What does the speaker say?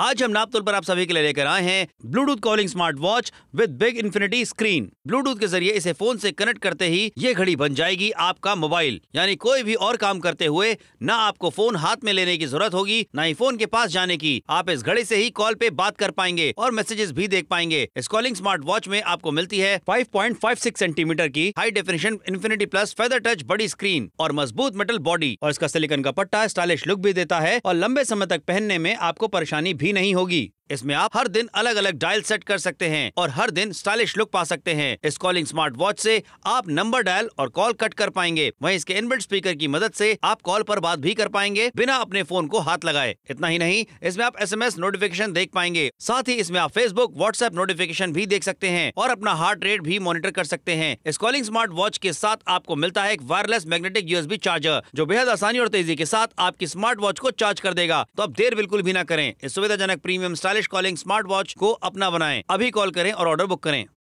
आज हम नापतोल पर आप सभी के लिए लेकर आए हैं Bluetooth calling smart watch with big infinity screen Bluetooth के जरिए इसे फोन से कनेक्ट करते ही ये घड़ी बन जाएगी आपका मोबाइल यानी कोई भी और काम करते हुए ना आपको फोन हाथ में लेने की जरूरत होगी ना ही फोन के पास जाने की आप इस घड़ी से ही कॉल पे बात कर पाएंगे और मैसेजेस भी देख पाएंगे इस कॉलिंग स्मार्ट वॉच में आपको मिलती है फाइव सेंटीमीटर की high definition infinity plus feather touch बड़ी स्क्रीन और मजबूत मेटल बॉडी और इसका सिलिकन का पट्टा स्टाइलिश लुक भी देता है और लंबे समय तक पहनने में आपको परेशानी भी भी नहीं होगी इसमें आप हर दिन अलग अलग डायल सेट कर सकते हैं और हर दिन स्टाइलिश लुक पा सकते हैं इस कॉलिंग स्मार्ट वॉच से आप नंबर डायल और कॉल कट कर पाएंगे वहीं इसके इनबिल्ट स्पीकर की मदद से आप कॉल पर बात भी कर पाएंगे बिना अपने फोन को हाथ लगाए इतना ही नहीं इसमें आप एस नोटिफिकेशन देख पाएंगे साथ ही इसमें आप फेसबुक व्हाट्सएप नोटिफिकेशन भी देख सकते हैं और अपना हार्ट रेट भी मॉनिटर कर सकते हैं इस कॉलिंग स्मार्ट वॉच के साथ आपको मिलता है एक वायरलेस मैग्नेटिक बी चार्जर जो बेहद आसानी और तेजी के साथ आपकी स्मार्ट वॉच को चार्ज कर देगा तो आप देर बिल्कुल भी ना करें इस सुविधाजनक premium style stylish calling smart watch को अपना बनाएं अभी कॉल करें और ऑर्डर बुक करें